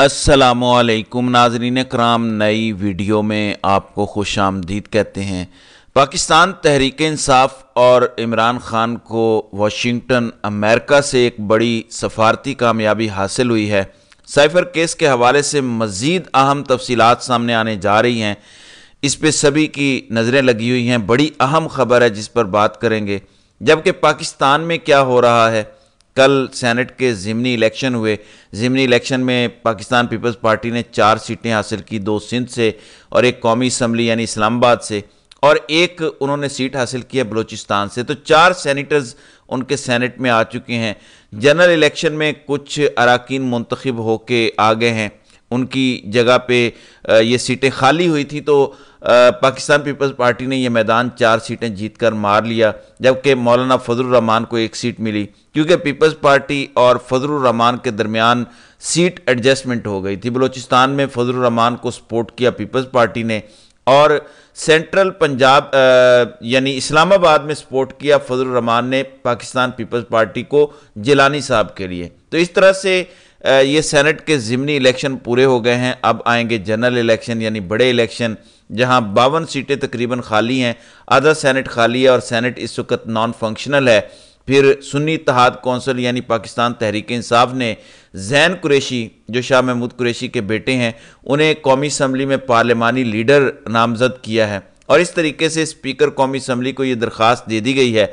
असलकुम नाजरीन कराम नई वीडियो में आपको खुश आमदीद कहते हैं पाकिस्तान तहरीक इंसाफ और इमरान ख़ान को वाशिंगटन अमेरिका से एक बड़ी सफारती कामयाबी हासिल हुई है साइफर केस के हवाले से मज़ीद अहम तफसीत सामने आने जा रही हैं इस पर सभी की नज़रें लगी हुई हैं बड़ी अहम खबर है जिस पर बात करेंगे जबकि पाकिस्तान में क्या हो रहा है कल सेनेट के ज़िमनी इलेक्शन हुए ज़िमनी इलेक्शन में पाकिस्तान पीपल्स पार्टी ने चार सीटें हासिल की दो सिंध से और एक कौमी इसम्बली यानी इस्लामाबाद से और एक उन्होंने सीट हासिल की है बलूचिस्तान से तो चार सैनिटर्स उनके सेनेट में आ चुके हैं जनरल इलेक्शन में कुछ अरकान मंतखब होके आ गए हैं उनकी जगह पे ये सीटें खाली हुई थी तो पाकिस्तान पीपल्स पार्टी ने ये मैदान चार सीटें जीतकर मार लिया जबकि मौलाना फजल रहमान को एक सीट मिली क्योंकि पीपल्स पार्टी और फजल के दरमियान सीट एडजस्टमेंट हो गई थी बलूचिस्तान में फजल को सपोर्ट किया पीपल्स पार्टी ने और सेंट्रल पंजाब यानी इस्लामाबाद में सपोर्ट किया फजलरहमान ने पाकिस्तान पीपल्स पार्टी को जिलानी साहब के लिए तो इस तरह से ये सेनेट के ज़िमनी इलेक्शन पूरे हो गए हैं अब आएंगे जनरल इलेक्शन यानी बड़े इलेक्शन जहां बावन सीटें तकरीबन खाली हैं आधा सेनेट खाली है और सेनेट इस वक्त नॉन फंक्शनल है फिर सुन्नी तहाद कौंसिल यानी पाकिस्तान तहरीक इंसाफ ने जैन कुरैशी जो शाह महमूद कुरेशी के बेटे हैं उन्हें कौमी असम्बली में पार्लियामानी लीडर नामजद किया है और इस तरीके से स्पीकर कौमी असम्बली को ये दरख्वास्त दे दी गई है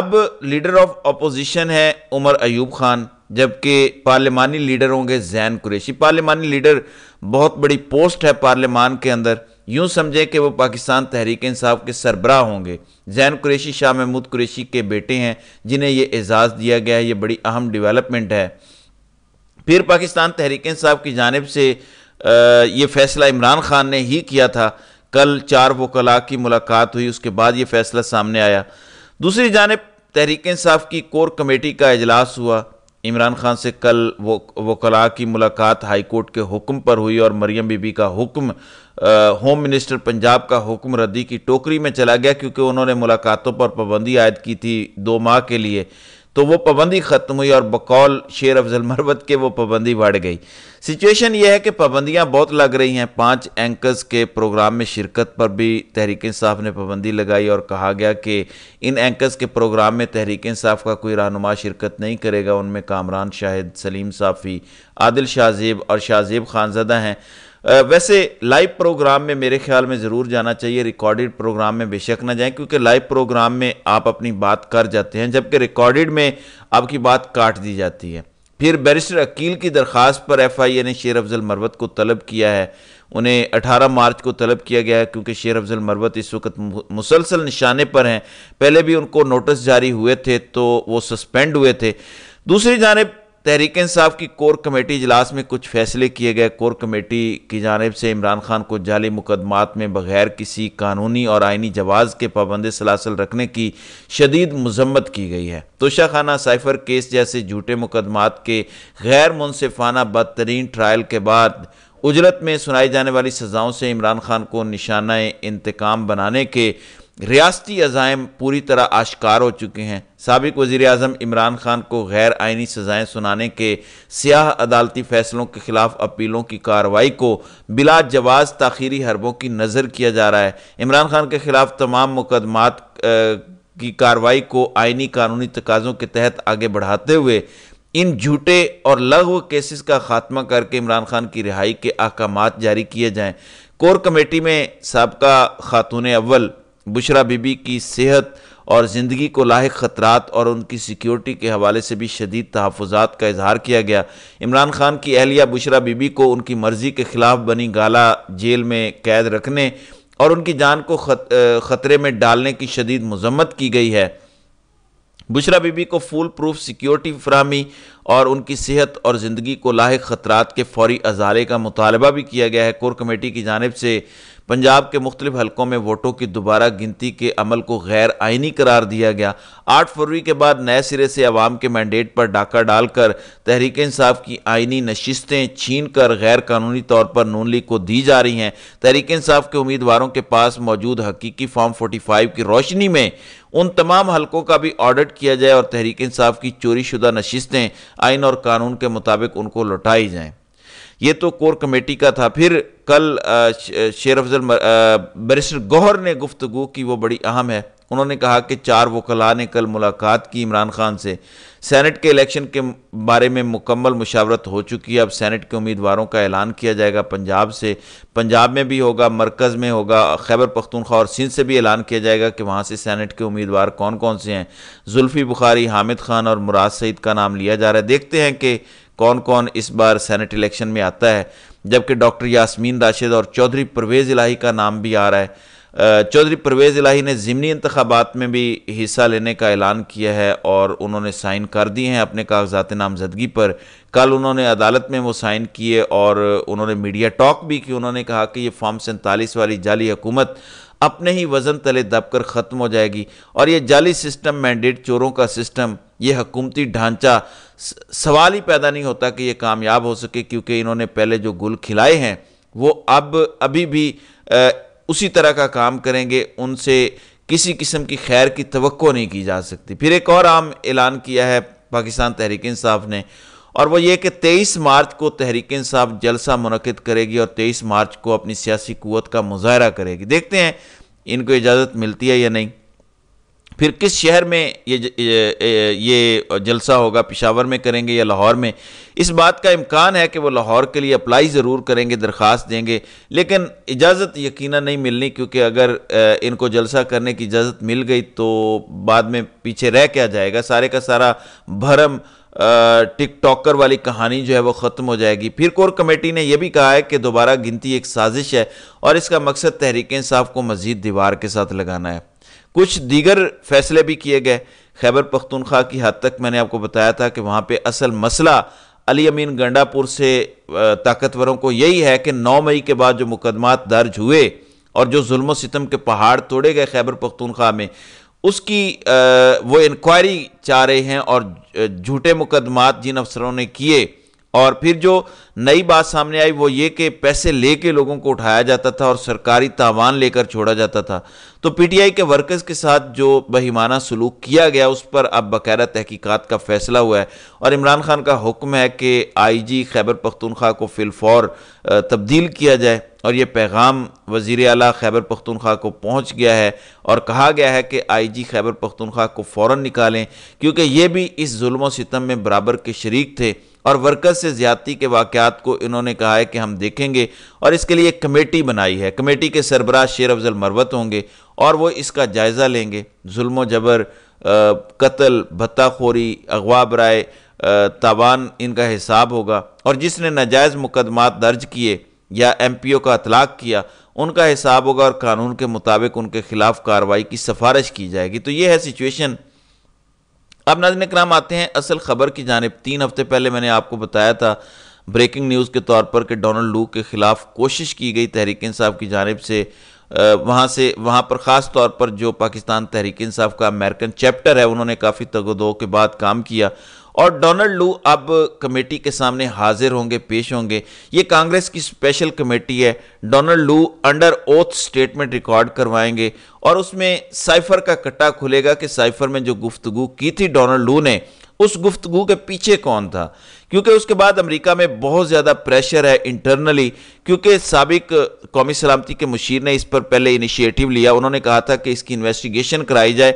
अब लीडर ऑफ अपोजिशन है उमर अयूब खान जबकि पार्लिमानी लीडर होंगे जैन कुरैशी पार्लिमानी लीडर बहुत बड़ी पोस्ट है पार्लियामान के अंदर यूं समझे कि वो पाकिस्तान तहरीक इंसाफ के सरबराह होंगे जैन कुरेशी शाह महमूद कुरेशी के बेटे हैं जिन्हें ये एजाज़ दिया गया है ये बड़ी अहम डिवेलपमेंट है फिर पाकिस्तान तहरीक इंसाफ की जानब से ये फैसला इमरान खान ने ही किया था कल चार वकला की मुलाकात हुई उसके बाद ये फैसला सामने आया दूसरी जानब तहरीक इंसाफ की कोर कमेटी का अजलास हुआ इमरान खान से कल वो वकला की मुलाकात हाईकोर्ट के हुक्म पर हुई और मरियम बीबी का हुक्म होम मिनिस्टर पंजाब का हुक्म रद्दी की टोकरी में चला गया क्योंकि उन्होंने मुलाकातों पर पाबंदी आयद की थी दो माह के लिए तो वो पाबंदी ख़त्म हुई और बकौल शेर अफजल मरवत के वो पाबंदी बढ़ गई सिचुएशन ये है कि पाबंदियाँ बहुत लग रही हैं पाँच एंकर्स के प्रोग्राम में शिरकत पर भी तहरीक इंसाफ ने पाबंदी लगाई और कहा गया कि इन एंकर्स के प्रोग्राम में तहरीक इंसाफ का कोई रहनुमा शिरकत नहीं करेगा उनमें कामरान शाहिद सलीम साफ़ी आदिल शाहजेब और शाहजेब खानजदा हैं वैसे लाइव प्रोग्राम में मेरे ख्याल में ज़रूर जाना चाहिए रिकॉर्डेड प्रोग्राम में बेशक ना जाएं क्योंकि लाइव प्रोग्राम में आप अपनी बात कर जाते हैं जबकि रिकॉर्डेड में आपकी बात काट दी जाती है फिर बैरिस्टर अकील की दरख्वास्त पर एफ आई ए ने शेर अफजल मरवत को तलब किया है उन्हें 18 मार्च को तलब किया गया है क्योंकि शेर अफजल मरवत इस वक्त मुसलसल निशाने पर हैं पहले भी उनको नोटिस जारी हुए थे तो वो सस्पेंड हुए थे दूसरी जानब तहरीक इंसाफ की कोर कमेटी इजलास में कुछ फैसले किए गए कोर कमेटी की जानब से इमरान खान को जाली मुकदमात में बगैर किसी कानूनी और आइनी जवाज़ के पाबंद सलासल रखने की शदीद मजम्मत की गई है तोशा खाना साइफर केस जैसे झूठे मुकदमात के गैर मुनफाना बदतरीन ट्रायल के बाद उजरत में सुनाई जाने वाली सज़ाओं से इमरान खान को निशाना इंतकाम बनाने के रियासती अजायम पूरी तरह आश्कार हो चुके हैं सबक वज़ी अजम इमरान खान को गैर आइनी सजाएं सुनाने के सियाह अदालती फ़ैसलों के ख़िलाफ़ अपीलों की कार्रवाई को बिला जवाज़ तखीरी हरबों की नज़र किया जा रहा है इमरान खान के ख़िलाफ़ तमाम मुकदमात की कार्रवाई को आइनी कानूनी तकाज़ों के तहत आगे बढ़ाते हुए इन झूठे और लघु केसेस का खात्मा करके इमरान खान की रिहाई के अहकाम जारी किए जाएँ कोर कमेटी में सबका खातून अव्वल बुशरा बीबी की सेहत और ज़िंदगी को लाक ख़तरा और उनकी सिक्योरिटी के हवाले से भी शदीद तहफ़ात का इजहार किया गया इमरान खान की अहलिया बुशरा बीबी को उनकी मर्ज़ी के ख़िलाफ़ बनी गाला जेल में कैद रखने और उनकी जान को खत, ख़तरे में डालने की शदीद मजम्मत की गई है बुशरा बीबी को फूल प्रूफ सिक्योरिटी फ्राहमी और उनकी सेहत और ज़िंदगी को लाक ख़तरा के फौरी अजाले का मुतालबा भी किया गया है कोर कमेटी की जानब से पंजाब के मुख्तलिफ हलकों में वोटों की दोबारा गिनती के अमल को गैर आइनी करार दिया गया आठ फरवरी के बाद नए सिरे से अवाम के मैंडेट पर डाका डालकर तहरीक इंसाफ की आइनी नशिस्तें छीन कर गैर कानूनी तौर पर नून लीग को दी जा रही हैं तहरीक इंसाफ के उम्मीदवारों के पास मौजूद हकीकी फॉर्म फोर्टी फाइव की रोशनी में उन तमाम हलकों का भी ऑडिट किया जाए और तहरीक इंसाफ की चोरी शुदा नशिस्तें आइन और कानून के मुताबिक उनको लौटाई जाएँ ये तो कोर कमेटी का था फिर कल शेर अफजल बरिस्टर गौहर ने गुफ्तु की वो बड़ी अहम है उन्होंने कहा कि चार वकला ने कल मुलाकात की इमरान खान से सैनट के इलेक्शन के बारे में मुकम्मल मुशावरत हो चुकी है अब सैनट के उम्मीदवारों का ऐलान किया जाएगा पंजाब से पंजाब में भी होगा मरकज़ में होगा खैबर पख्तूनख्वा और सिंध से भी ऐलान किया जाएगा कि वहाँ से सैनट के उम्मीदवार कौन कौन से हैं जुल्फ़ी बुखारी हामिद खान और मुराद सईद का नाम लिया जा रहा है देखते हैं कि कौन कौन इस बार सेनेट इलेक्शन में आता है जबकि डॉक्टर यासमीन राशिद और चौधरी परवेज़ इलाही का नाम भी आ रहा है चौधरी परवेज़ इलाही ने ज़मनी इंतबात में भी हिस्सा लेने का ऐलान किया है और उन्होंने साइन कर दिए हैं अपने कागजात नामजदगी पर कल उन्होंने अदालत में वो साइन किए और उन्होंने मीडिया टॉक भी की उन्होंने कहा कि ये फॉर्म सैंतालीस वाली जाली हुकूमत अपने ही वज़न तले दबकर ख़त्म हो जाएगी और ये जाली सिस्टम मैंडेट चोरों का सिस्टम ये हकूमती ढांचा सवाल ही पैदा नहीं होता कि ये कामयाब हो सके क्योंकि इन्होंने पहले जो गुल खिलाए हैं वो अब अभी भी आ, उसी तरह का काम करेंगे उनसे किसी किस्म की खैर की तो नहीं की जा सकती फिर एक और आम ऐलान किया है पाकिस्तान तहरीक इंसाफ ने और वो ये कि तेईस मार्च को तहरीक इंसाफ जलसा मनद करेगी और तेईस मार्च को अपनी सियासी क़वत का मुजाहरा करेगी देखते हैं इनको इजाज़त मिलती है या नहीं फिर किस शहर में ये ये जलसा होगा पिशावर में करेंगे या लाहौर में इस बात का इम्कान है कि वो लाहौर के लिए अप्लाई ज़रूर करेंगे दरख्वास्त देंगे लेकिन इजाज़त यकीन नहीं मिलनी क्योंकि अगर इनको जलसा करने की इजाज़त मिल गई तो बाद में पीछे रह क्या जाएगा सारे का सारा भरम टिक टॉकर वाली कहानी जो है वो ख़त्म हो जाएगी फिर कोर कमेटी ने यह भी कहा है कि दोबारा गिनती एक साजिश है और इसका मकसद तहरीक इंसाफ को मज़ीद दीवार के साथ लगाना है कुछ दीगर फैसले भी किए गए खैबर पख्तूनख्वा की हद तक मैंने आपको बताया था कि वहाँ पर असल मसला अली अमीन गंडापुर से ताकतवरों को यही है कि 9 मई के बाद जो मुकदमात दर्ज हुए और जो जुल्म सितम के पहाड़ तोड़े गए खैबर पख्तूनख्वा में उसकी वो इंक्वायरी चाह रहे हैं और झूठे मुकदमात जिन अफसरों ने किए और फिर जो नई बात सामने आई वो ये कि पैसे लेके लोगों को उठाया जाता था और सरकारी तावान लेकर छोड़ा जाता था तो पीटीआई के वर्कर्स के साथ जो बहिमाना सलूक किया गया उस पर अब बकायदा तहकीकात का फैसला हुआ है और इमरान खान का हुक्म है कि आईजी खैबर पख्तूनख्वा को फिलफौर तब्दील किया जाए और ये पैगाम वज़ी अला खैबर पख्तूनख्वा को पहुँच गया है और कहा गया है कि आई जी खैबर पख्तूनख्वा को फ़ौर निकालें क्योंकि ये भी इस जुल्म सितम में बराबर के शरीक थे और वर्कर्स से ज्यादती के वाक़ात को इन्होंने कहा है कि हम देखेंगे और इसके लिए एक कमेटी बनाई है कमेटी के सरबराह शेर अफजल मरवत होंगे और वो इसका जायज़ा लेंगे जुल्मो जबर कत्ल भत्ताखोरी अगवा राय तावान इनका हिसाब होगा और जिसने नाजायज़ मुकदमात दर्ज किए या एम पी ओ का अतलाक किया उनका हिसाब होगा और कानून के मुताबिक उनके खिलाफ कार्रवाई की सिफारिश की जाएगी तो ये है सिचुएशन अब नाजन कराम आते हैं असल खबर की जानब तीन हफ्ते पहले मैंने आपको बताया था ब्रेकिंग न्यूज़ के तौर पर कि डोनाल्ड लू के ख़िलाफ़ कोशिश की गई तहरीक इंसाफ की जानब से वहाँ से वहाँ पर ख़ास तौर पर जो पाकिस्तान तहरीक इंसाफ का अमेरिकन चैप्टर है उन्होंने काफ़ी तगदो के बाद काम किया और डोनाल्ड लू अब कमेटी के सामने हाजिर होंगे पेश होंगे ये कांग्रेस की स्पेशल कमेटी है Donald Lu under oath statement record करवाएंगे और उसमें साइफर का कट्टा खुलेगा कि साइफर में जो गुफ्तगु की थी डोनाल्ड लू ने उस गुफ्तगु के पीछे कौन था क्योंकि उसके बाद अमेरिका में बहुत ज़्यादा प्रेशर है इंटरनली क्योंकि सबक कौमी सलामती के मुशीर ने इस पर पहले इनिशिएटिव लिया उन्होंने कहा था कि इसकी इन्वेस्टिगेशन कराई जाए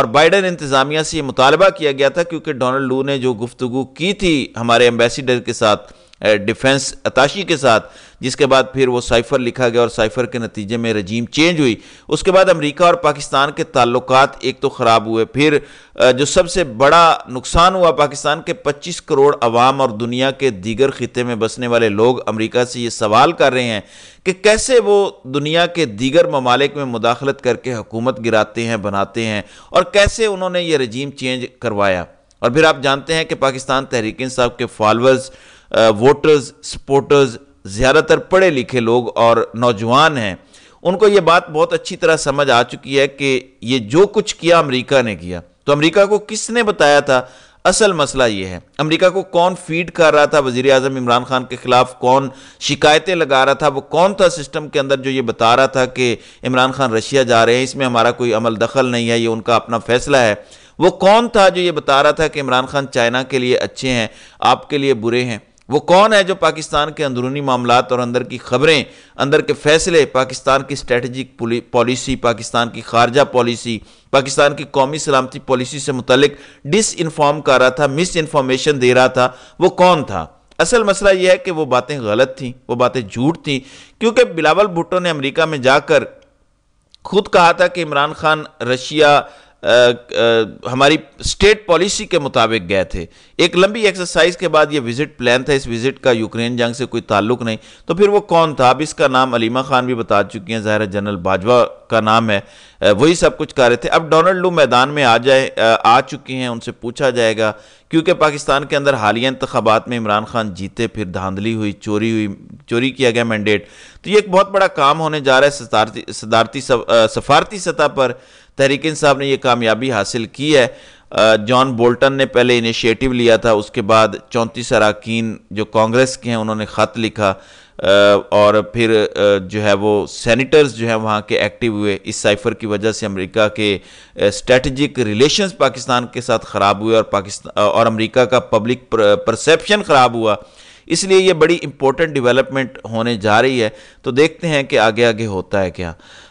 और बाइडन इंतज़ामिया से ये मुतालबा किया गया था क्योंकि डोनाल्ड लू ने जो गुफ्तु की थी हमारे एम्बेसडर के साथ डिफेंस अताशी के साथ जिसके बाद फिर वो साइफर लिखा गया और साइफर के नतीजे में रजीम चेंज हुई उसके बाद अमेरिका और पाकिस्तान के ताल्लुक एक तो ख़राब हुए फिर जो सबसे बड़ा नुकसान हुआ पाकिस्तान के 25 करोड़ अवाम और दुनिया के दीगर ख़िते में बसने वाले लोग अमेरिका से ये सवाल कर रहे हैं कि कैसे वो दुनिया के दीगर ममालिक में मुदाखलत करके हुकूमत गिराते हैं बनाते हैं और कैसे उन्होंने ये रजीम चेंज करवाया और फिर आप जानते हैं कि पाकिस्तान तहरीक साहब के फॉलोअर्स वोटर्स सपोर्टर्स ज़्यादातर पढ़े लिखे लोग और नौजवान हैं उनको ये बात बहुत अच्छी तरह समझ आ चुकी है कि ये जो कुछ किया अमेरिका ने किया तो अमेरिका को किसने बताया था असल मसला ये है अमेरिका को कौन फीड कर रहा था वजीर अजम इमरान खान के खिलाफ कौन शिकायतें लगा रहा था वो कौन था सिस्टम के अंदर जो ये बता रहा था कि इमरान खान रशिया जा रहे हैं इसमें हमारा कोई अमल दखल नहीं है ये उनका अपना फैसला है वो कौन था जो ये बता रहा था कि इमरान खान चाइना के लिए अच्छे हैं आपके लिए बुरे हैं वो कौन है जो पाकिस्तान के अंदरूनी मामला और अंदर की खबरें अंदर के फैसले पाकिस्तान की स्ट्रेटजिक पॉलिसी पाकिस्तान की खारजा पॉलिसी पाकिस्तान की कौमी सलामती पॉलिसी से मुतलिक डिस इन्फॉर्म कर रहा था मिस इन्फॉर्मेशन दे रहा था वो कौन था असल मसला यह है कि वो बातें गलत थी वो बातें झूठ थी क्योंकि बिलावल भुट्टो ने अमरीका में जाकर खुद कहा था कि इमरान खान रशिया आ, हमारी स्टेट पॉलिसी के मुताबिक गए थे एक लंबी एक्सरसाइज के बाद ये विजिट प्लान था इस विजिट का यूक्रेन जंग से कोई ताल्लुक नहीं तो फिर वो कौन था अब इसका नाम अलीमा खान भी बता चुकी हैं ज़ाहिर जनरल बाजवा का नाम है वही सब कुछ कर रहे थे अब डोनाल्ड लू मैदान में आ जाए आ चुकी हैं उनसे पूछा जाएगा क्योंकि पाकिस्तान के अंदर हालिया इंतबात में इमरान खान जीते फिर धांधली हुई चोरी हुई चोरी किया गया मैंडेट तो ये एक बहुत बड़ा काम होने जा रहा है सफारती सतह पर तहरीक साहब ने यह कामयाबी हासिल की है जॉन बोल्टन ने पहले इनिशिएटिव लिया था उसके बाद चौंतीस अरकान जो कांग्रेस के हैं उन्होंने ख़त लिखा और फिर जो है वो सेनेटर्स जो हैं वहाँ के एक्टिव हुए इस साइफर की वजह से अमेरिका के स्ट्रेटजिक रिलेशंस पाकिस्तान के साथ ख़राब हुए और पाकिस्तान और अमेरिका का पब्लिक परसेप्शन ख़राब हुआ इसलिए ये बड़ी इंपॉर्टेंट डेवलपमेंट होने जा रही है तो देखते हैं कि आगे आगे होता है क्या